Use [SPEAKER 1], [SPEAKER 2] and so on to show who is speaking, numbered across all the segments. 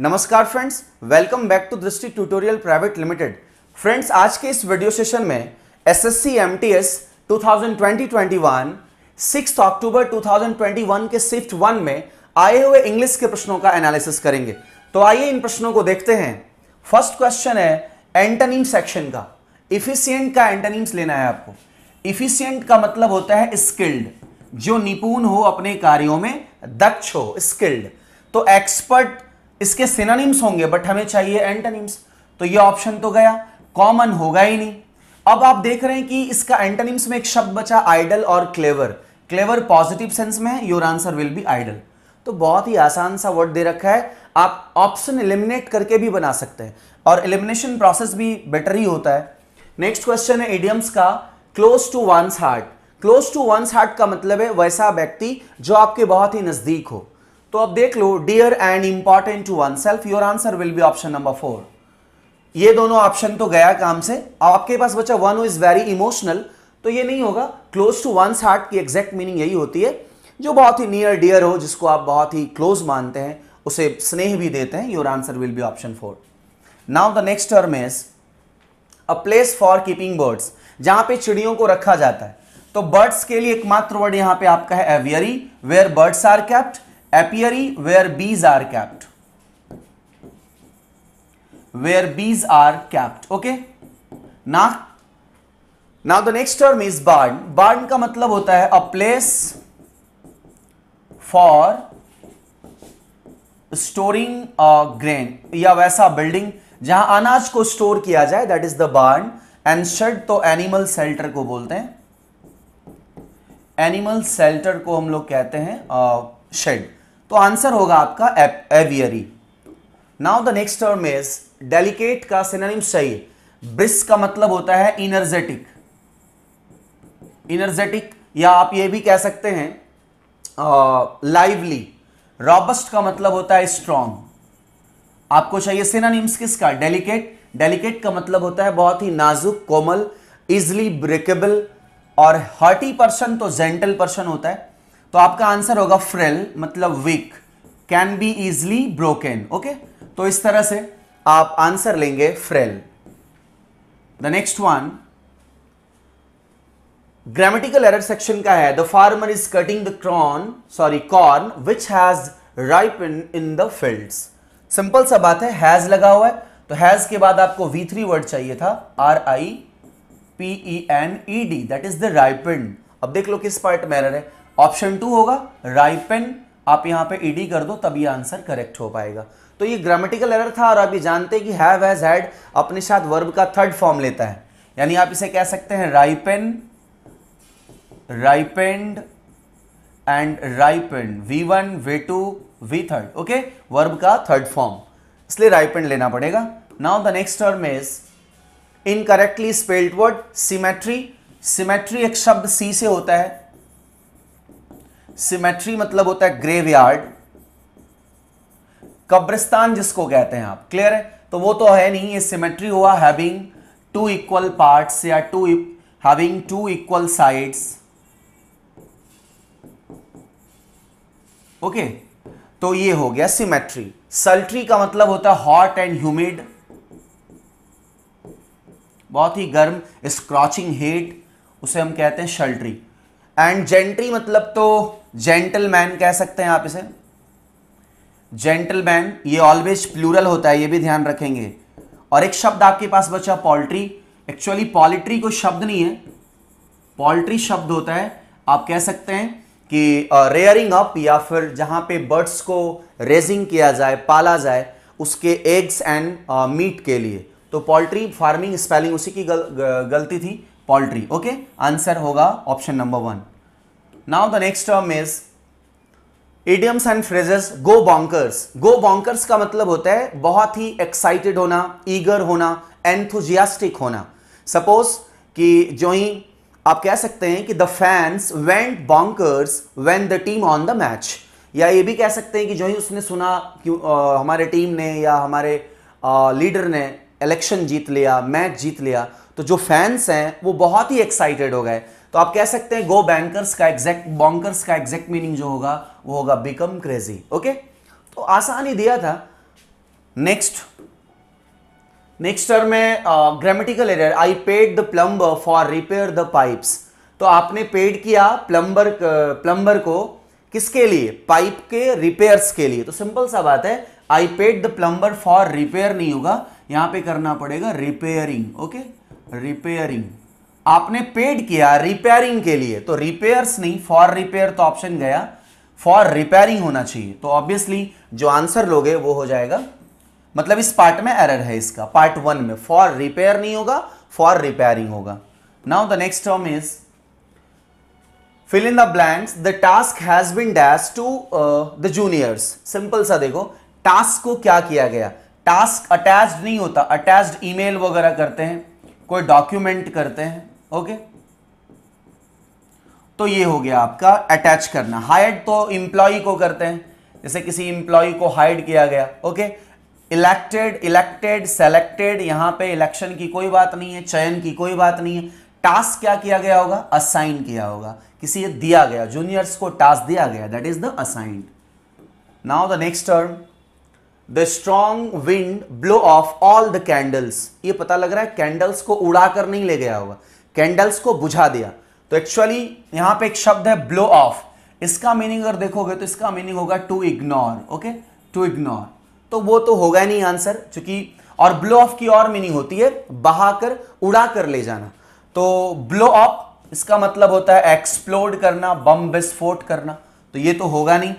[SPEAKER 1] नमस्कार friends welcome back to Drishti tutorial private limited friends आज के इस वीडियो सेशन में एसएससी एमटीएस 2020-21 सिक्स अक्टूबर 2021 के शिफ्ट वन में आए हुए इंग्लिश के प्रश्नों का एनालिसिस करेंगे तो आइए इन प्रश्नों को देखते हैं फर्स्ट क्वेश्चन है एंटनिम सेक्शन का इफिशियंट का एंटनिम्स लेना है आपको इफिशियंट का मतलब होता है स्किल्ड जो निपुण हो अपने कार्यों में दक्ष हो स्किल्ड तो एक्सपर्ट इसके सिनानिम्स होंगे बट हमें चाहिए एंटनिम्स तो ये ऑप्शन तो गया कॉमन होगा ही नहीं अब आप देख रहे हैं कि इसका एंटनिम्स में एक शब्द बचा आइडल और क्लेवर क्लेवर पॉजिटिव सेंस में है your answer will be idle तो बहुत ही आसान सा वर्ड दे रखा है आप ऑप्शन एलिमिनेट करके भी बना सकते हैं और एलिमिनेशन प्रोसेस भी बेटर ही होता है नेक्स्ट क्वेश्चन है एडियम्स का close to one's heart close to one's heart का मतलब है वैसा व्यक्ति जो आपके बहुत ही नजदीक हो तो अब देख लो dear and important to oneself your answer will be option number four ये दोनों ऑप्शन तो गया काम से आपके पास बच्चा वन इज वेरी इमोशनल तो ये नहीं होगा क्लोज टू वन हार्ट की एग्जैक्ट मीनिंग यही होती है जो बहुत ही नियर डियर हो जिसको आप बहुत ही क्लोज मानते हैं उसे स्नेह भी देते हैं your answer will be option four now the next term is a place for keeping birds जहां पे चिड़ियों को रखा जाता है तो बर्ड्स के लिए एकमात्र वर्ड यहां पे आपका है aviary where birds are kept apiary where bees are kept where bees are kept okay now now the next term is barn barn ka matlab hota hai a place for storing a grain ya waisa building jahan anaj ko store kiya jaye that is the barn and shed to animal shelter ko bolte hain animal shelter को हम लोग कहते हैं shade uh, तो answer होगा आपका aviary now the next term is delicate का synonyms चाहिए ब्रिस का मतलब होता है इनर्जेटिक इनर्जेटिक या आप यह भी कह सकते हैं लाइवली रॉबस्ट का मतलब होता है स्ट्रांग आपको चाहिए सिनानिम्स किसका डेलिकेट डेलिकेट का मतलब होता है बहुत ही नाजुक कोमल इजली ब्रेकेबल और हर्टी पर्सन तो जेंटल पर्सन होता है तो आपका आंसर होगा फ्रेल मतलब weak can be easily broken okay तो इस तरह से आप आंसर लेंगे frail the next one grammatical error section का है the farmer is cutting the crone sorry corn which has ripe in the field simple सा बात है हैज लगा हुआ है तो हैज के बाद आपको वी थ्री वर्ड चाहिए था R I P E N E D that is the ripen अब देख लो किस पार्ट में एरर है ऑप्शन टू होगा राइपेन आप यहां पे ईडी कर दो तब ये आंसर करेक्ट हो पाएगा तो ये ग्रामेटिकल एरर था और आप ये जानते हैं कि हैव हैज हैड अपने साथ वर्ब का थर्ड फॉर्म लेता है यानी आप इसे कह सकते हैं ripen ripened and ripened V one V two V third okay verb का थर्ड फॉर्म इसलिए राइपेंड लेना पड़ेगा now the next term is incorrectly spelled word symmetry symmetry एक शब्द सी से होता है सिमेट्री मतलब होता है ग्रेवयार्ड कब्रिस्तान जिसको कहते हैं आप क्लियर है तो वो तो है नहीं ये सिमेट्री हुआ हैविंग टू इक्वल पार्ट्स या to having two equal sides okay तो ये हो गया सिमेट्री सल्ट्री का मतलब होता है हॉट एंड ह्यूमिड बहुत ही गर्म स्क्रॉचिंग हीट उसे हम कहते हैं शल्ट्री एंड जेंट्री मतलब तो जेंटलमैन कह सकते हैं आप इसे जेंटलमैन ये ऑलवेज प्लूरल होता है ये भी ध्यान रखेंगे और एक शब्द आपके पास बचा पोल्ट्री एक्चुअली पॉलिट्री कोई शब्द नहीं है पोल्ट्री शब्द होता है आप कह सकते हैं कि रेयरिंग अप या फिर जहां पे बर्ड्स को रेजिंग किया जाए पाला जाए उसके एग्स एंड मीट के लिए तो पोल्ट्री फार्मिंग स्पेलिंग उसी की गल, गलती थी पोल्ट्री ओके आंसर होगा option number one now the next term is idioms and phrases go bonkers go bonkers का मतलब होता है बहुत ही एक्साइटेड होना ईगर होना एंथुजियास्टिक होना सपोज कि जो ही आप कह सकते हैं कि the fans went bonkers when the team on the match या ये भी कह सकते हैं कि जो ही उसने सुना कि हमारे टीम ने या हमारे आ, लीडर ने इलेक्शन जीत लिया मैच जीत लिया तो जो फैंस हैं वो बहुत ही एक्साइटेड हो गए तो आप कह सकते हैं गो बैंकर्स का एग्जैक्ट बॉन्कर्स का एग्जैक्ट मीनिंग जो होगा वो होगा बिकम क्रेजी ओके तो आसान ही दिया था नेक्स्ट नेक्स्ट टर्म में grammatical error I paid the plumber for repair the pipes तो आपने पेड किया प्लम्बर प्लम्बर uh, को किसके लिए पाइप के रिपेयर्स के लिए तो सिंपल सा बात है I paid the plumber for repair नहीं होगा यहां पे करना पड़ेगा रिपेयरिंग ओके रिपेयरिंग आपने पेड किया रिपेयरिंग के लिए तो रिपेयर्स नहीं फॉर रिपेयर तो ऑप्शन गया फॉर रिपेयरिंग होना चाहिए तो ऑब्वियसली जो आंसर लोगे वो हो जाएगा मतलब इस पार्ट में एरर है इसका पार्ट वन में फॉर रिपेयर नहीं होगा फॉर रिपेयरिंग होगा now the next term is fill in the blanks the task has been dash to the juniors simple सा देखो टास्क को क्या किया गया टास्क अटैच्ड नहीं होता अटैच्ड ईमेल वगैरह करते हैं कोई डॉक्यूमेंट करते हैं ओके तो ये हो गया आपका अटैच करना हाइड तो इंप्लॉय को करते हैं जैसे किसी इंप्लॉय को हाइड किया गया ओके इलेक्टेड इलेक्टेड सेलेक्टेड यहां पे इलेक्शन की कोई बात नहीं है चयन की कोई बात नहीं है टास्क क्या किया गया होगा असाइन किया होगा किसी दिया गया जूनियर्स को टास्क दिया गया that is the assigned now the next term the strong wind blow off all the candles ये पता लग रहा है कैंडल्स को उड़ाकर नहीं ले गया होगा कैंडल्स को बुझा दिया तो एक्चुअली यहां पे एक शब्द है ब्लो ऑफ इसका मीनिंग अगर देखोगे तो इसका मीनिंग होगा to ignore okay to ignore तो वो तो होगा नहीं आंसर चूंकि और ब्लो ऑफ की और मीनिंग होती है बहाकर उड़ा कर ले जाना तो ब्लो ऑफ इसका मतलब होता है एक्सप्लोड करना बम विस्फोट करना तो ये तो होगा नहीं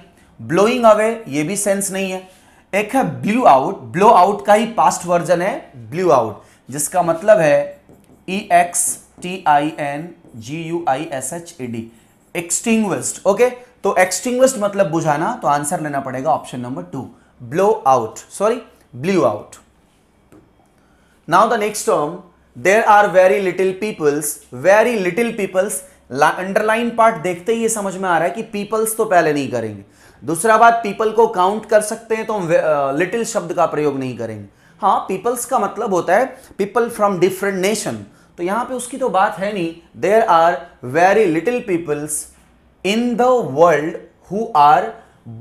[SPEAKER 1] ब्लोइंग अवे ये भी सेंस नहीं है एक है ब्लू आउट ब्लो आउट का ही पास्ट वर्जन है ब्लू आउट जिसका मतलब है E X T I N G U I S H E D extinct okay तो एक्सटिंग मतलब बुझाना तो आंसर लेना पड़ेगा option number two blow out sorry blue out now the next term there are very little peoples very little peoples underline part देखते ही ये समझ में आ रहा है कि पीपल्स तो पहले नहीं करेंगे दूसरा बात पीपल को काउंट कर सकते हैं तो हम लिटिल शब्द का प्रयोग नहीं करेंगे हाँ पीपल्स का मतलब होता है पीपल फ्रॉम डिफरेंट नेशन तो यहाँ पे उसकी तो बात है नहीं there are very little peoples in the world who are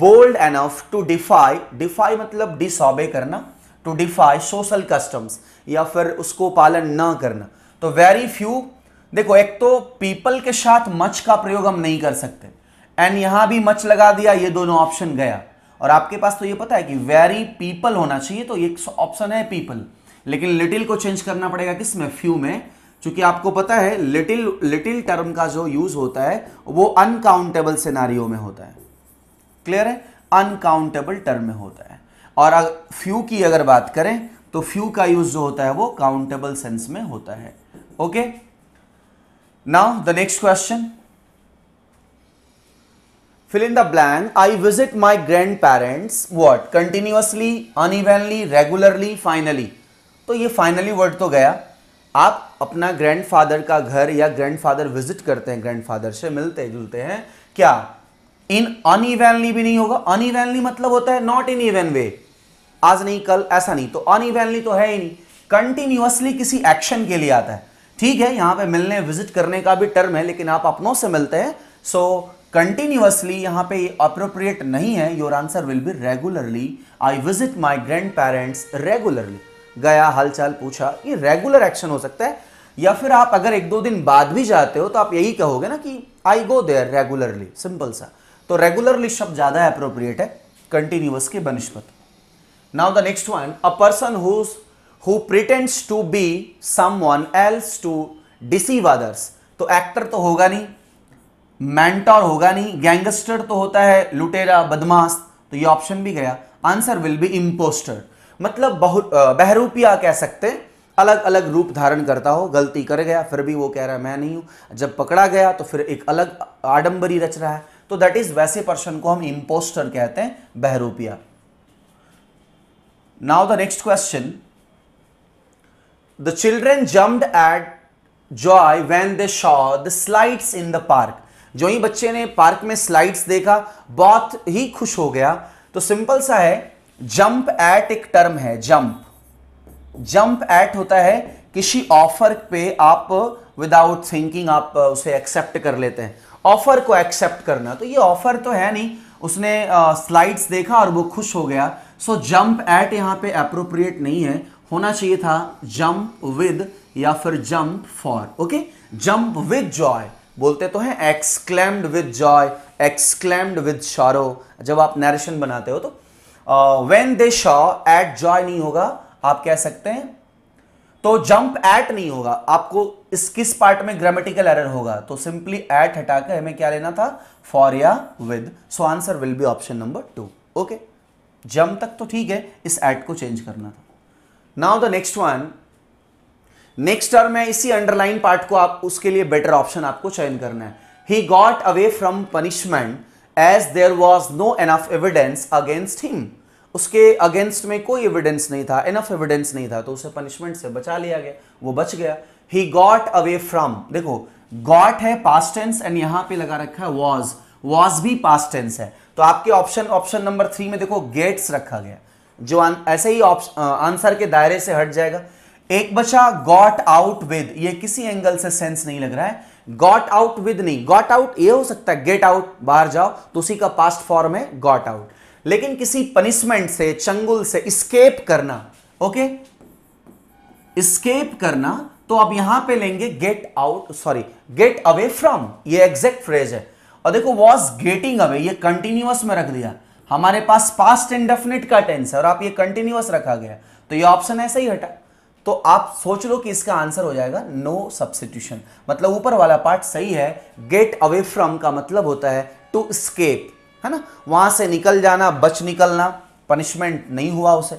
[SPEAKER 1] bold enough to defy defy मतलब डिसऑबे करना टू डिफाई सोशल कस्टम्स या फिर उसको पालन ना करना तो वेरी फ्यू देखो एक तो पीपल के साथ मच का प्रयोग हम नहीं कर सकते एंड यहां भी मच लगा दिया ये दोनों ऑप्शन गया और आपके पास तो ये पता है कि वेरी पीपल होना चाहिए तो एक ऑप्शन है पीपल लेकिन लिटिल को चेंज करना पड़ेगा किस में फ्यू में क्योंकि आपको पता है लिटिल लिटिल टर्म का जो यूज होता है वो अनकाउंटेबल सिनारियों में होता है क्लियर है अनकाउंटेबल टर्म में होता है और फ्यू की अगर बात करें तो फ्यू का यूज जो होता है वो काउंटेबल सेंस में होता है okay now the next question fill in the blank i visit my grandparents what continuously unevenly regularly finally तो ये फाइनली वर्ड तो गया आप अपना ग्रैंडफादर का घर या ग्रैंडफादर विजिट करते हैं ग्रैंडफादर से मिलते जुलते हैं क्या इन अनइवेनली भी नहीं होगा अनइवेनली मतलब होता है नॉट इन इवन वे आज नहीं कल ऐसा नहीं तो अनइवेनली तो है ही नहीं कंटिन्यूअसली किसी एक्शन के लिए आता है ठीक है यहां पे मिलने विजिट करने का भी टर्म है लेकिन आप अपनों से मिलते हैं सो कंटिन्यूसली यहाँ पे अप्रोप्रिएट नहीं है your answer will be regularly I visit my grandparents regularly गया हालचाल पूछा ये रेगुलर एक्शन हो सकता है या फिर आप अगर एक दो दिन बाद भी जाते हो तो आप यही कहोगे ना कि I go there regularly simple सा तो रेगुलरली शब्द ज़्यादा अप्रोप्रिएट है कंटिन्यूअस के बनिस्पत now the next one a person who pretends to be someone else to deceive others तो एक्टर तो होगा नहीं मैंटोर होगा नहीं गैंगस्टर तो होता है लुटेरा बदमाश तो ये ऑप्शन भी गया आंसर विल बी इम्पोस्टर मतलब बहुत बहरूपिया कह सकते हैं अलग अलग रूप धारण करता हो गलती कर गया फिर भी वो कह रहा है मैं नहीं हूं जब पकड़ा गया तो फिर एक अलग आडंबरी रच रहा है तो दैट इज वैसे पर्सन को हम इम्पोस्टर कहते हैं बहरूपिया now the next question the children jumped at joy when they saw the slides in the park जो ही बच्चे ने पार्क में स्लाइड्स देखा बहुत ही खुश हो गया तो सिंपल सा है जंप एट एक टर्म है जंप जंप एट होता है किसी ऑफर पे आप विदाउट थिंकिंग आप उसे एक्सेप्ट कर लेते हैं ऑफर को एक्सेप्ट करना तो ये ऑफर तो है नहीं उसने स्लाइड्स देखा और वो खुश हो गया सो जंप एट यहाँ पे अप्रोप्रिएट नहीं है होना चाहिए था जंप विद या फिर jump for okay jump with joy बोलते तो हैं exclaimed with joy exclaimed with sorrow जब आप नरेशन बनाते हो तो when they saw at joy नहीं होगा आप कह सकते हैं तो जंप एट नहीं होगा आपको इस किस पार्ट में ग्रामेटिकल एरर होगा तो सिंपली एट हटाकर हमें क्या लेना था फॉर या with so answer will be option number two okay jump तक तो ठीक है इस एट को चेंज करना था now the next one next term है इसी अंडरलाइन पार्ट को आप उसके लिए बेटर ऑप्शन आपको चयन करना है he got away from punishment as there was no enough evidence against him उसके अगेंस्ट में कोई एविडेंस नहीं था एनफ एविडेंस नहीं था तो उसे पनिशमेंट से बचा लिया गया वो बच गया ही गॉट अवे फ्रॉम देखो गॉट है पास टेंस एंड यहां पे लगा रखा है वॉज वॉज भी पास टेंस है तो आपके ऑप्शन ऑप्शन नंबर थ्री में देखो गेट्स रखा गया जो ऐसे ही आंसर के दायरे से हट जाएगा एक बचा गॉट आउट विद ये किसी एंगल से सेंस नहीं लग रहा है गॉट आउट विद नहीं गॉट आउट ये हो सकता है गेट आउट बाहर जाओ तो उसी का पास्ट फॉर्म है गॉट आउट लेकिन किसी पनिशमेंट से चंगुल से स्केप करना ओके स्केप करना तो आप यहां पे लेंगे get out sorry get away from ये एग्जैक्ट फ्रेज है और देखो वॉज गेटिंग अवे ये कंटिन्यूअस में रख दिया हमारे पास पास्ट इंडेफिनिट का टेंस है और आप ये कंटिन्यूअस रखा गया तो ये ऑप्शन ऐसा ही हटा तो आप सोच लो कि इसका आंसर हो जाएगा नो सब्सिट्यूशन मतलब ऊपर वाला पार्ट सही है गेट अवे फ्रॉम का मतलब होता है टू स्केप है ना वहां से निकल जाना बच निकलना पनिशमेंट नहीं हुआ उसे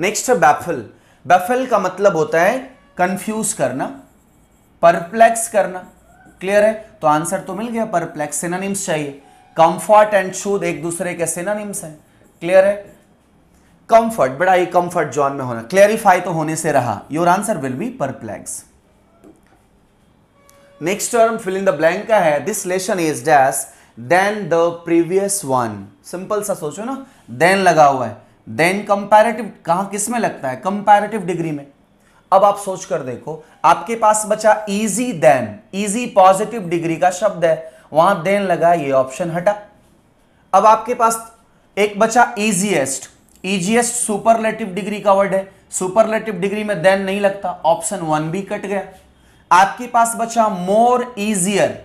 [SPEAKER 1] नेक्स्ट है बैफल बैफल का मतलब होता है कंफ्यूज करना परप्लेक्स करना क्लियर है तो आंसर तो मिल गया परप्लेक्स सिनानिम्स चाहिए कंफर्ट एंड शूद एक दूसरे के सिनानिम्स हैं क्लियर है कंफर्ट बड़ा ही कंफर्ट जोन में होना क्लैरिफाई तो होने से रहा your answer will be perplex next term fill in the blank का है this lesson is dash than the previous one simple सा सोचो ना देन लगा हुआ है देन कंपैरेटिव कहां किस में लगता है कंपैरेटिव डिग्री में अब आप सोच कर देखो आपके पास बचा easy than easy positive degree का शब्द है वहां देन लगा ये ऑप्शन हटा अब आपके पास एक बचा इजीएस्ट ईजीएस सुपरलेटिव डिग्री का वर्ड है सुपरलेटिव डिग्री में देन नहीं लगता ऑप्शन वन भी कट गया आपके पास बचा more easier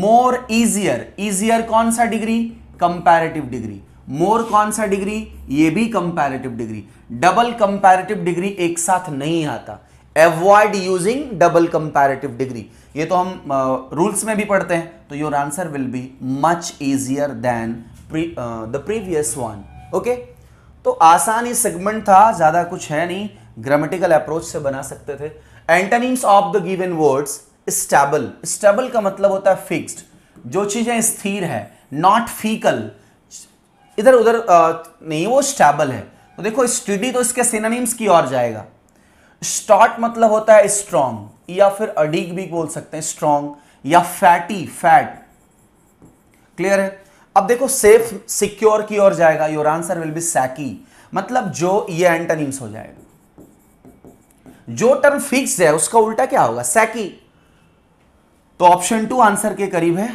[SPEAKER 1] more easier easier कौन सा डिग्री कंपैरेटिव डिग्री मोर कौन सा डिग्री ये भी comparative degree double comparative degree एक साथ नहीं आता avoid using double comparative degree ये तो हम रूल्स uh, में भी पढ़ते हैं तो your answer will be much easier than the previous one okay तो आसान ही सेगमेंट था ज़्यादा कुछ है नहीं ग्रामेटिकल अप्रोच से बना सकते थे antonyms of the given words stable stable का मतलब होता है फिक्स्ड जो चीज़ें स्थिर है नॉट फीकल इधर उधर नहीं वो स्टेबल है तो देखो स्टडी तो इसके सिनोनिम्स की ओर जाएगा स्टॉट मतलब होता है स्ट्रॉन्ग या फिर अडीक भी बोल सकते हैं स्ट्रॉन्ग या फैटी फैट क्लियर है अब देखो सेफ सिक्योर की ओर जाएगा your answer will be shaky मतलब जो ये एंटनिम्स हो जाएगा जो टर्म फिक्स है उसका उल्टा क्या होगा सैकी तो ऑप्शन टू आंसर के करीब है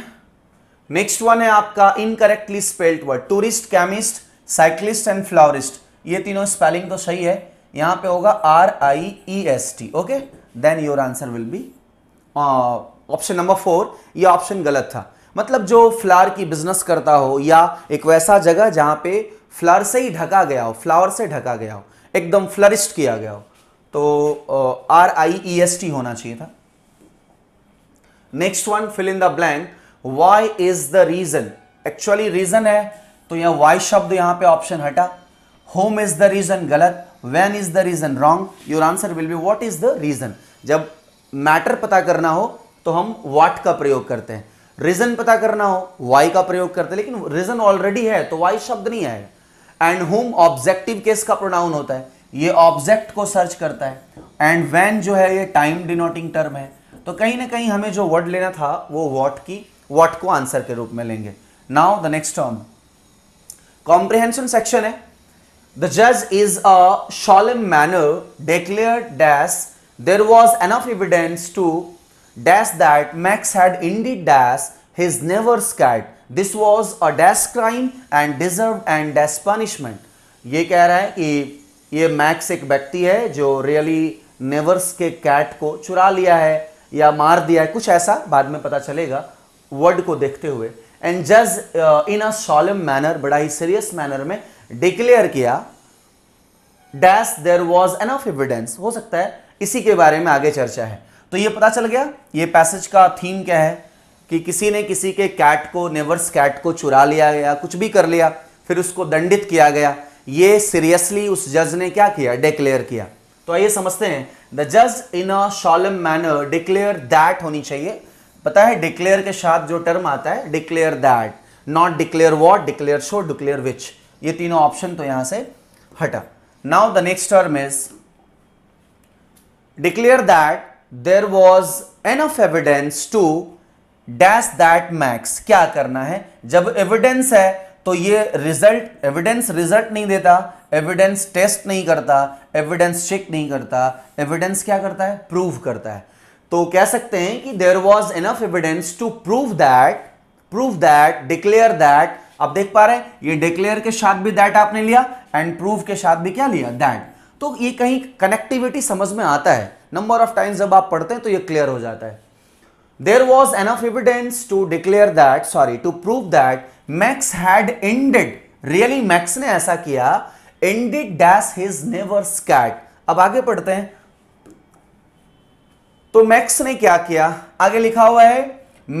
[SPEAKER 1] नेक्स्ट वन है आपका incorrectly spelled word tourist chemist cyclist and florist ये तीनों स्पेलिंग तो सही है यहां पे होगा R I E S T okay then your answer will be option number four ये ऑप्शन गलत था मतलब जो फ्लावर की बिजनेस करता हो या एक वैसा जगह जहां पे फ्लावर से ही ढका गया हो फ्लावर से ढका गया हो एकदम फ्लरिस्ट किया गया हो तो R I E S T होना चाहिए था next one fill in the blank why is the reason actually reason है तो यह वाई शब्द यहां पे ऑप्शन हटा होम इज द रीजन गलत when is the reason wrong your answer will be what is the reason जब matter पता करना हो तो हम वाट का प्रयोग करते हैं रीजन पता करना हो वाई का प्रयोग करते लेकिन रीजन ऑलरेडी है तो वाई शब्द नहीं आएगा एंड होम ऑब्जेक्टिव केस का प्रोनाउन होता है ये ऑब्जेक्ट को सर्च करता है एंड वैन जो है ये टाइम डिनोटिंग टर्म है तो कहीं ना कहीं हमें जो वर्ड लेना था वो वॉट की वॉट को आंसर के रूप में लेंगे now the next term comprehension section है द जज is a solemn manner declare dash there was enough evidence to dash that Max had indeed dash his never scat this was a dash crime and deserve and dash punishment ये कह रहा है कि ये max एक व्यक्ति है जो रियली नेवर्स के कैट को चुरा लिया है या मार दिया है कुछ ऐसा बाद में पता चलेगा वर्ड को देखते हुए एंड जज इन अ सॉलम मैनर बड़ा ही सीरियस मैनर में डिक्लेयर किया dash there was enough evidence हो सकता है इसी के बारे में आगे चर्चा है तो ये पता चल गया ये पैसेज का थीम क्या है कि किसी ने किसी के कैट को नेवर्स कैट को चुरा लिया गया कुछ भी कर लिया फिर उसको दंडित किया गया ये सीरियसली उस जज ने क्या किया डिक्लेयर किया तो आइए समझते हैं द जज in a solemn manner declare that होनी चाहिए पता है डिक्लेयर के साथ जो टर्म आता है declare that not declare what declare show declare which ये तीनों ऑप्शन तो यहां से हटा now the next term is declare that there was enough evidence to dash that Max क्या करना है जब एविडेंस है तो ये रिजल्ट एविडेंस रिजल्ट नहीं देता एविडेंस टेस्ट नहीं करता एविडेंस चेक नहीं करता एविडेंस क्या करता है प्रूव करता है तो कह सकते हैं कि there was enough evidence to prove that prove that declare that आप देख पा रहे हैं ये डिक्लेयर के साथ भी दैट आपने लिया एंड प्रूव के साथ भी क्या लिया दैट तो ये कहीं कनेक्टिविटी समझ में आता है नंबर ऑफ टाइम्स जब आप पढ़ते हैं तो ये क्लियर हो जाता है there was enough evidence to declare that sorry to prove that Max had indeed really Max ने ऐसा किया indeed dash his neighbour's cat अब आगे पढ़ते हैं तो मैक्स ने क्या किया आगे लिखा हुआ है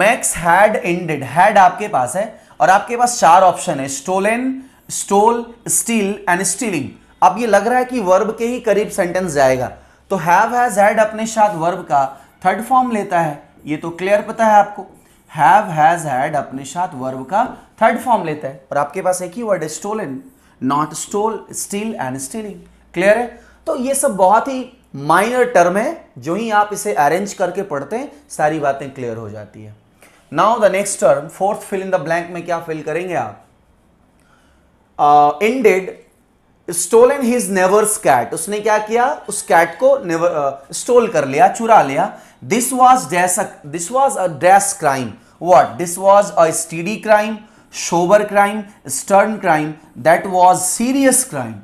[SPEAKER 1] मैक्स हैड एंडेड हैड आपके पास है और आपके पास चार ऑप्शन है stolen stole steal and stealing अब ये लग रहा है कि वर्ब के ही करीब सेंटेंस जाएगा तो हैव हैज़ हैड अपने साथ वर्ब का थर्ड फॉर्म लेता है ये तो क्लियर पता है आपको हैव हैज़ हैड अपने साथ वर्ब का थर्ड फॉर्म लेता है और आपके पास एक ही वर्ड है इन not stole steal and stealing clear है तो ये सब बहुत ही माइनर टर्म है जो ही आप इसे अरेंज करके पढ़ते हैं सारी बातें क्लियर हो जाती है now the next term fourth fill in the blank में क्या फिल करेंगे आप indeed uh, stolen his neighbour's cat उसने क्या किया उस कैट को नेवर स्टोल uh, कर लिया चुरा लिया this was dash this was a dash crime what this was a steady crime sober crime stern crime that was serious crime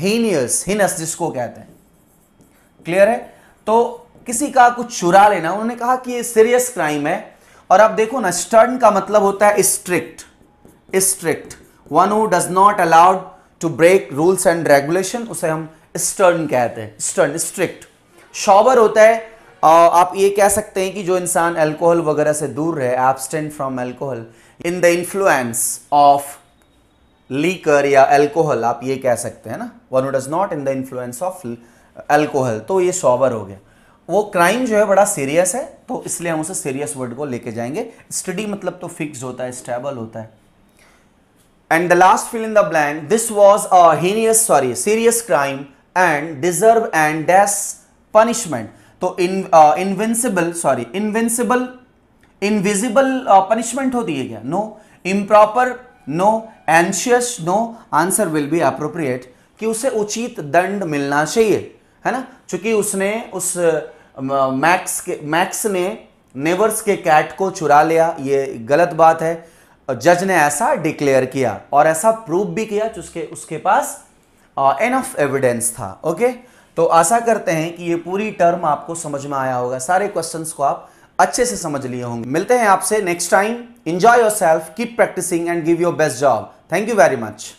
[SPEAKER 1] heinous heinous जिसको कहते हैं क्लियर है तो किसी का कुछ चुरा लेना उन्होंने कहा कि ये सीरियस क्राइम है और आप देखो ना स्टर्न का मतलब होता है strict strict one who does not allowed to break rules and regulation उसे हम स्टर्न कहते हैं स्टर्न स्ट्रिक्ट शॉबर होता है आप ये कह सकते हैं कि जो इंसान अल्कोहल वगैरह से दूर रहे abstinent from alcohol in the influence of liquor या अल्कोहल आप ये कह सकते हैं ना one does not in the influence of alcohol तो ये शॉबर हो गया वो क्राइम जो है बड़ा सीरियस है तो इसलिए हम उसे सीरियस वर्ड को लेके जाएंगे स्टडी मतलब तो फिक्स होता है स्टेबल होता है and the last fill in the blank this was a heinous sorry serious crime and deserve and death punishment तो इन invincible sorry invincible invisible punishment होती है क्या no improper no anxious no answer will be appropriate कि उसे उचित दंड मिलना चाहिए है ना चूंकि उसने उस मैक्स के मैक्स ने नेवर्स के कैट को चुरा लिया ये गलत बात है और जज ने ऐसा डिक्लेयर किया और ऐसा प्रूव भी किया जिसके उसके पास एनफ एविडेंस था ओके तो आशा करते हैं कि ये पूरी टर्म आपको समझ में आया होगा सारे क्वेश्चंस को आप अच्छे से समझ लिए होंगे मिलते हैं आपसे next time enjoy yourself keep practising and give your best job thank you very much